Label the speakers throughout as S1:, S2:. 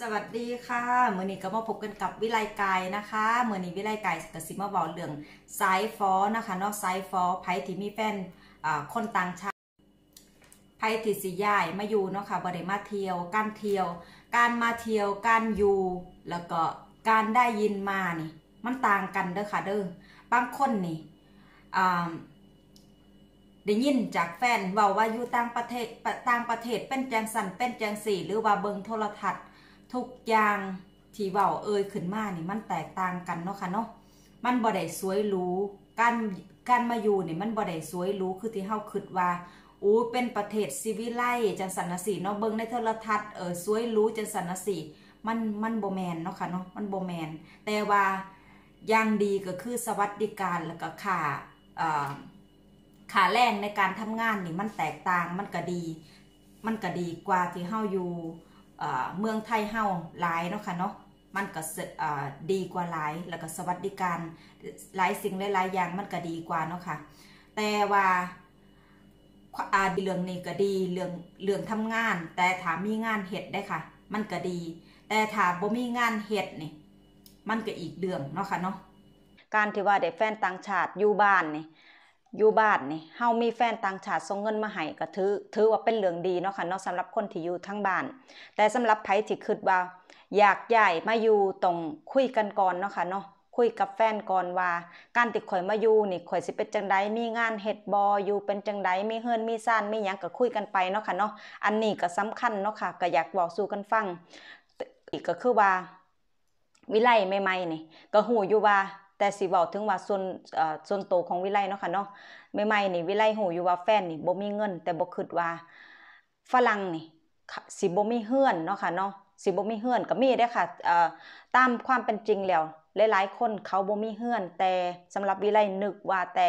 S1: สวัสดีค่ะเมื่อนี้ก็มาพบกันกับวิไลกายนะคะเมื่อนี้วิไลกายกซิมาบอกเรื่องไซฟอนะคะนอกไซฟอไพที่มีแฟนคนต่างชาติไพที่สีย่ายมาอยู่เนาะคะ่ะบริมาเที่ยวการเที่ยวการมาเที่ยวการอยู่แล้วก็การได้ยินมานี่มันต่างกันเด้อค่ะเด้อบางคนนี่ได้ยินจากแฟนบอกว่าอยู่ต่างประเทศต่างประเทศเป็นแจงสันเป็นแจงสี่ หรือว่าเบิงโทรทัศน์ทุกอย่างที่เว้าเอ่ยขึ้นมานี่มันแตกต่างกันเนาะค่ะเนาะ มันบ่ได้สวยหรู การการมาอยู่นี่มันบ่ได้สวยหรูคือที่เฮาคิดว่าอู้เป็นประเทศซิวิไลจังสันนสีเนาะเบิ้งในโทรทัศน์เออสวยหรูจังสันนสีมันมันโบแมนเนาะค่ะเนาะมันโบแมน แต่ว่าอย่างดีก็คือสวัสดิการแล้วก็ค่าค่าแรงในการทำงานนี่มันแตกต่างมันก็ดีมันก็ดีกว่าที่เฮาอยู่เมืองไทยเฮาหลายเนาะค่ะเนาะ มันก็ดีกว่าหลายแล้วก็สวัสดิการหลายสิ่งหลายอย่างมันก็ดีกว่าเนาะค่ะ แต่ว่าอาเรื่องนี้ก็ดีเรื่องเรื่องทำงาน แต่ถามมีงานเห็ดได้ค่ะ มันก็ดี แต่ถามบ่มีงานเห็ดนี่ มันก็อีกเรื่องเนาะค่ะเนาะ การที่ว่าเด็กแฟนต่างชาติอยู่บ้านนี่อยู่บ้านนี่เฮา มีแฟนต่างชาติส่งเงินมาให้ก็ถือ ถือว่าเป็นเรื่องดีเนาะค่ะเนาะสำหรับคนที่อยู่ทั้งบ้าน แต่สำหรับไผที่คิดว่า อยากใหญ่มาอยู่ตรงคุยกันก่อนเนาะค่ะเนาะ คุยกับแฟนก่อนว่า การติดข่อยมาอยู่นี่ข่อยสิเป็นจังไดมีงานเฮ็ดบออยู่เป็นจังไดมีเฮือนมีซ่านมีหยังก็คุยกันไปเนาะค่ะเนาะ อันนี้ก็สำคัญเนาะค่ะ ก็อยากบอกสู่กันฟัง อีกก็คือว่าวิไลใหม่ๆนี่ก็หูอยู่ว่าแต่สีบอกถึงว่าส่วนส่วนโตของวิไลเนาะค่ะเนาะไม่ไม่นี่วิไลหูอยู่ว่าแฟนนี่บ่มีเงินแต่บ่คิดว่าฝรั่งนี่สีบ่มีเฮือนเนาะค่ะเนาะสีบ่มีเฮือนก็มีได้ค่ะตามความเป็นจริงแล้วหลาย ๆคนเขาบ่มีเฮือน แต่สำหรับวิไลนึกว่าแต่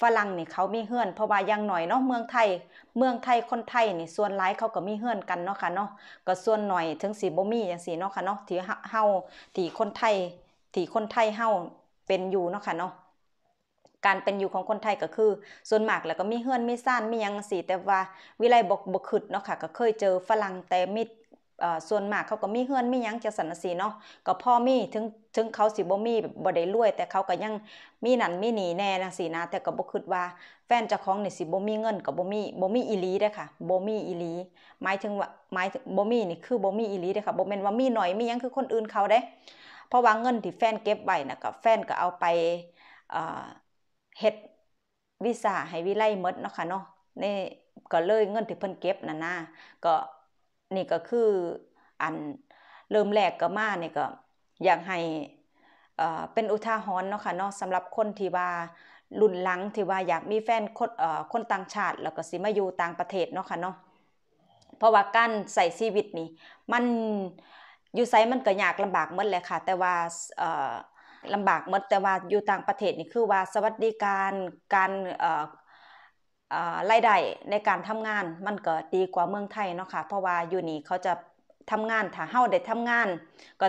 S1: ฝรั่งนี่เขามีเฮือน เพราะว่ายังหน่อยเนาะเมืองไทยเมืองไทยคนไทยนี่ส่วนหลายเขาก็มีเฮือนกันเนาะค่ะเนาะก็ส่วนหน่อยถึงสีบ่มีอย่างสีเนาะค่ะเนาะที่เฮาที่คนไทยที่คนไทยเฮาเป็นอยู่เนาะค่ะเนาะการเป็นอยู่ของคนไทยก็คือส่วนมากแล้วก็มีเฮือนมีซ่านมียังสีแต่ว่าวิไลบกบกขึ้นเนาะค่ะก็เคยเจอฝรั่งแต่มิดส่วนมากเขาก็มีเฮือนมียังจะสันสีเนาะก็พ่อมีถึงถึงเขาสีบ่มีบ่ได้รวย แต่เขาก็ยังมีนันมีหนีแน่นะสินะ แต่ก็บขึ้ดว่าแฟนจะคล้องนี่สีบ่มีเงินก็บ่มีบ่มีอีลีได้ค่ะบ่มีอีลีหมายถึงว่าหมายถึงบ่มีนี่คือบ่มีอีลีได้ค่ะบ่แม่นว่ามีหน่อยมียังคือคนอื่นเขาเด้เพราะว่าเงินที่แฟนเก็บไว้นะก็แฟนก็เอาไปเฮ็ดวิสาให้วิไลมดเนาะค่ะเนาะนี่ก็เลยเงินที่เพิ่นเก็บนะนะก็นี่ก็คืออันเริ่มแรกก็มาเนี่ยก็อยากให้เป็นอุทาหรณ์เนาะค่ะเนาะสำหรับคนที่ว่ารุ่นหลังที่ว่าอยากมีแฟนคนคนต่างชาติ แล้วก็สิมาอยู่ต่างประเทศเนาะค่ะเนาะเพราะว่าการใส่ชีวิตนี่มันอยู่ไซมันก็ยากลำบากมดเลยค่ะ แต่ว่าลำบากมดแต่ว่าอยู่ต่างประเทศนี่คือว่าสวัสดิการการรายได้ในการทำงานมันก็ดีกว่าเมืองไทยเนาะค่ะเพราะว่าอยู่นี่เขาจะทำงานถ้าเฮาได้ทำงานก็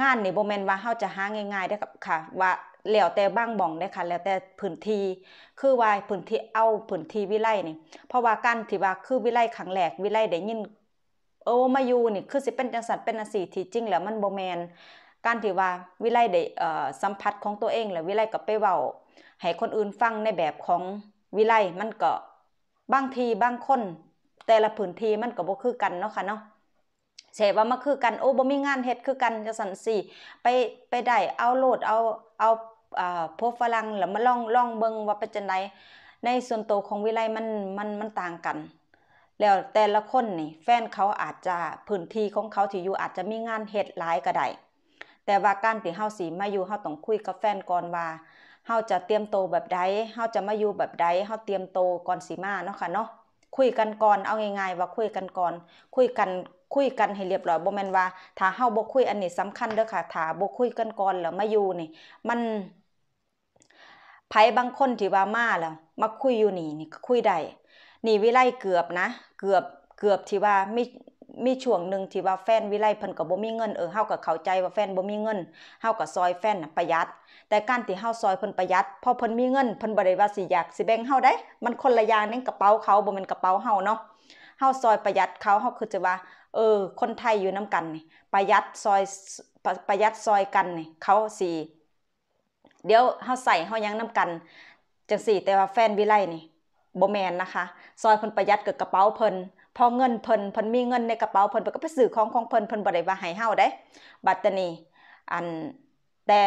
S1: งานนี่บ่แม่นว่าเฮาจะหาง่ายๆได้ค่ะว่าแล้วแต่บ้างบ่องได้ค่ะแล้วแต่พื้นที่คือว่าพื้นที่เอาพื้นที่วิไลนี่เพราะว่าการที่ว่าคือวิไลครั้งแรกวิไลได้ยินเออมาอยู่นี่ คือ สิเป็นจังสันเป็นอสีที่จริง แล้วมันโบแมนการที่ว่าวิไลได้สัมผัสของตัวเอง แล้ววิไลก็ไปเว้าให้คนอื่นฟังในแบบของวิไลมันก็บางทีบางคนแต่ละพื้นที่มันก็บ่คือกันเนาะค่ะเนาะเสว่ามัคือกันโอ้บ่มีงานเฮ็ดคือกันจังสันสี่ไปไปได้เอาโหลดเอาเอาอ่าพวกฝรั่งแล้วมาลองลองเบิงว่าเป็นจังไดในส่วนตัวของวิไลมันมันมันต่างกันแล้วแต่ละคนนี่แฟนเขาอาจจะพื้นที่ของเขาที่อยู่อาจจะมีงานเฮ็ดหลายก็ได้แต่ว่าการที่เฮาสีมาอยู่เฮาต้องคุยกับแฟนก่อนว่าเฮาจะเตรียมโตแบบใดเฮาจะมาอยู่แบบใดเฮาเตรียมโตก่อนสีมาเนาะค่ะเนาะ คุยกันก่อนเอาง่ายๆว่าคุยกันก่อน คุยกันคุยกันให้เรียบร้อยบ่แม่นว่าถ้าเฮาบ่คุย อันนี้สำคัญเด้อค่ะถ้าบ่คุยกันก่อนแล้วมาอยู่นี่ มันไผบางคนที่ว่ามาแล้วมาคุยอยู่นี่นี่ก็คุยได้นี่วิไลเกือบนะเกือบเกือบที่ว่าไม่มีช่วงหนึ่งที่ว่าแฟนวิไลเพิ่นกับ่มีเงินเออเฮากับเข้าใจว่าแฟนบ่มีเงินเฮากับซอยแฟนประหยัด แต่การที่เฮาซอยเพิ่นประหยัดพอเพิ่นมีเงินเพิ่นบริวารสิอยากสิแบ่งเฮาได้ มันคนละอย่าง่นกระเป๋าเขาบ่มันกระเป๋าเฮาเนาะเฮาซอยประหยัดเขาเฮาคือจะว่าเออคนไทยอยู่นำกันนี่ประหยัดซอยประหยัดซอยกันนี่เขาสี่เดี๋ยวเฮาใส่เฮายังนำกันจังสี่แต่ว่าแฟนวิไลนี่บแมนนะคะซอยเพิ่นประหยัดเกิบกระเป๋าเพิ่นพอเงินเพิ่นเพิ่นมีเงินในกระเป๋าเพิ่นเพิ่นก็ไปซื้อของของเพิ่นเพิ่นบ่ได้ว่าให้เฮาได้บัดตนี้อันแต่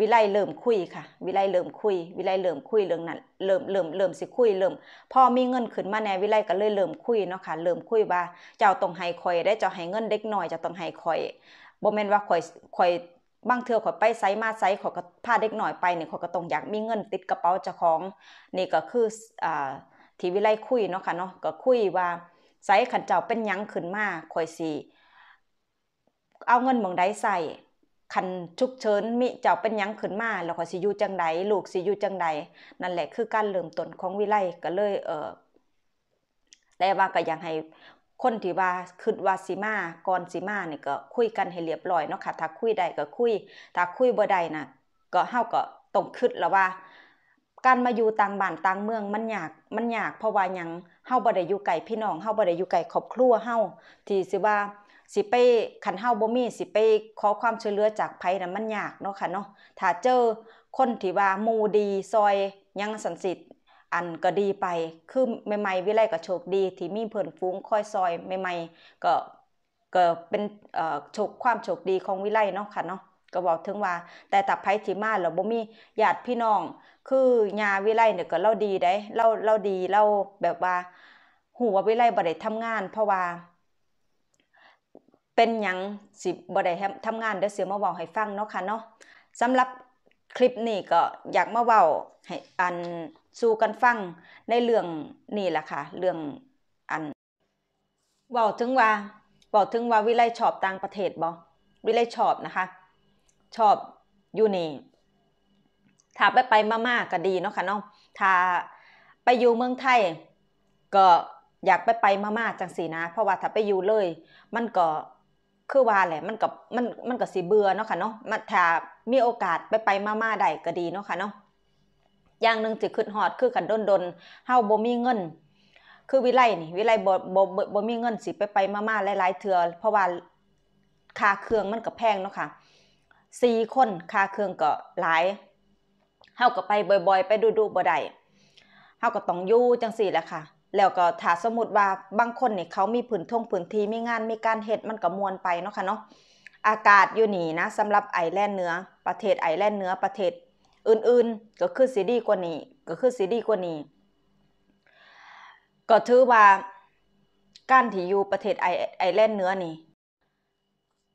S1: วิไลเริ่มคุยค่ะวิไลเริ่มคุยวิไลเริ่มคุยเรื่องนั้นเริ่มเริ่มเริ่มสิคุยเริ่มพอมีเงินขึ้นมาแน่วิไลก็เลยเริ่มคุยเนาะค่ะเริ่มคุยว่าเจ้าต้องให้คอยได้เจ้าให้เงินเด็กน้อยเจ้าต้องให้คอยบ่แม่นว่าคอยคอยบางเทือขอยไปไซมาไซขอก็พาเด็กหน่อยไปเนี่ยขอกก็ต้องอยากมีเงินติดกระเป๋าเจ้าของ นี่ก็คืออ่าทีวีไล่คุยเนาะค่ะเนาะก็คุยว่าไซขันเจ้าเป็นยังขึ้นมาคอยสีเอาเงินมองได้ใส่คันชุกเชิญมิเจ้าเป็นยังขึ้นมาแล้วขอสิอยู่จังใดลูกสิอยู่จังใดนั่นแหละคือการเริ่มต้นของวิไลก็เลยเออแต่ว่าก็อยากให้คนที่ว่าคืดว่าสิมาก่อนสิมาเนี่ก็คุยกันให้เรียบร้อยเนาะค่ะถ้าคุยได้ก็คุยถ้าคุยบ่ได้นะก็เฮาก็ต้องคืดแล้วว่า การมาอยู่ต่างบ้านต่างเมืองมันยากมันยาก เพราะว่ายังเฮาบ่ได้อยู่ไกลพี่น้องเฮาบ่ได้อยู่ไกลครอบครัวเฮาที่สิว่าสิไปขันเฮาบ่มี สิไปขอความช่วยเหลือจากไผนะมันยากเนาะค่ะเนาะถ้าเจอคนที่ว่ามูดีซอยยังสันสิทธิอันก็ดีไป คือใหม่ๆวิไลก็โชคดีที่มีเพื่อนฟุ้งค่อยซอยใหม่ๆก็ก็เป็นโชคความโชคดีของวิไลเนาะค่ะเนาะ ก็บอกถึงว่า แต่ตับไพ่ที่มาเราบ่มีญาติพี่น้อง คือญาวิไลเนี่ยก็เล่าดีได้เล่าเล่าดีเล่าแบบว่าหูว่าวิไลบ่ได้ทำงาน เพราะว่า เป็นยังสิบ่ได้ทำงานเดี๋ยวเสียมาบอกให้ฟังเนาะค่ะเนาะสำหรับคลิปนี้ก็อยากมาเว้าให้อันสู่กันฟังในเรื่องนี่แหละค่ะเรื่องอันบอกถึงว่าบอกถึงว่าวิไลชอบต่างประเทศบอวิไลชอบนะคะ ชอบอยู่นี่ถ้าไปไปมามากก็ดีเนาะค่ะน้องถ้าไปอยู่เมืองไทยก็อยากไปไปมามากจังสีนะ เพราะว่าถ้าไปอยู่เลยมันก็คือว่าแหละมันกับมันมันกับสีเบื่อเนาะค่ะเนาะมถ้ามีโอกาสไปไปมาม่าได้ก็ดีเนาะค่ะเนาะอย่างหนึ่งที่คืดหอดคือขันดนดนเฮาบ่มีเงิน คือวิไลนี่วิไลบ่บ่บ่มีเงินสิไปไปมาๆหลายๆเถื่อเพราะว่าค่าเครื่องมันก็แพงเนาะค่ะสี่คนค่าเครื่องก็หลาย เฮาก็ไปบ่อยๆ ไปดูๆบ่ได้เฮาก็ต้องอยู่จังสี่แหละค่ะ แล้วก็ถ้าสมมติว่าบางคนนี่เขามีผืนท่งผืนทีมีงานมีการเฮ็ดมันก็มวนไปเนาะค่ะเนาะอากาศอยู่นี่นะสำหรับไอแลนด์เหนือประเทศไอแลนด์เหนือประเทศอื่นๆก็คือสีดีกว่านี้ก็คือสีดีกว่านี้ ก็ถือว่าการที่อยู่ประเทศไอไอแลนด์เนื้อนี่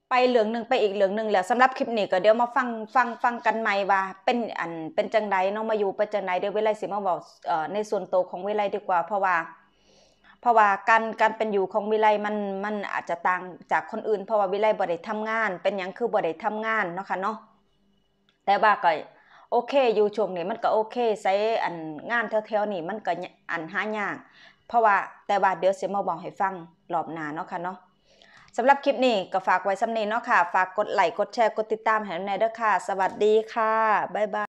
S1: ไปเหลืองหนึ่งไปอีกเหลืองหนึ่งแล้วสำหรับคลิปนี้ก็เดี๋ยวมาฟังฟังฟังกันใหม่ว่าเป็นอันเป็นจังไดน้องมาอยู่ประจังไดเดี๋ยวเวลาสิมาบอกในส่วนโตของเวลาดีกว่า เพราะว่า เพราะว่าการการเป็นอยู่ของวิไลมันมันอาจจะต่างจากคนอื่นเพราะว่าวิไลบ่ได้ทำงานเป็นอย่างคือบ่ได้ทำงานเนาะค่ะเนาะแต่ว่าก็โอเค อยู่ช่วงนี้มันก็โอเคใช้อันงานแถวๆนี่มันก็อันหายากเพราะว่าแต่ว่าเดี๋ยวเสียมาบอกให้ฟังหลอบนาเนาะค่ะเนาะสำหรับคลิปนี้ก็ฝากไว้สำนีเนาะค่ะ ฝากกดไลค์กดแชร์ กดติดตามให้ในเด้อค่ะ สวัสดีค่ะ บ๊ายบาย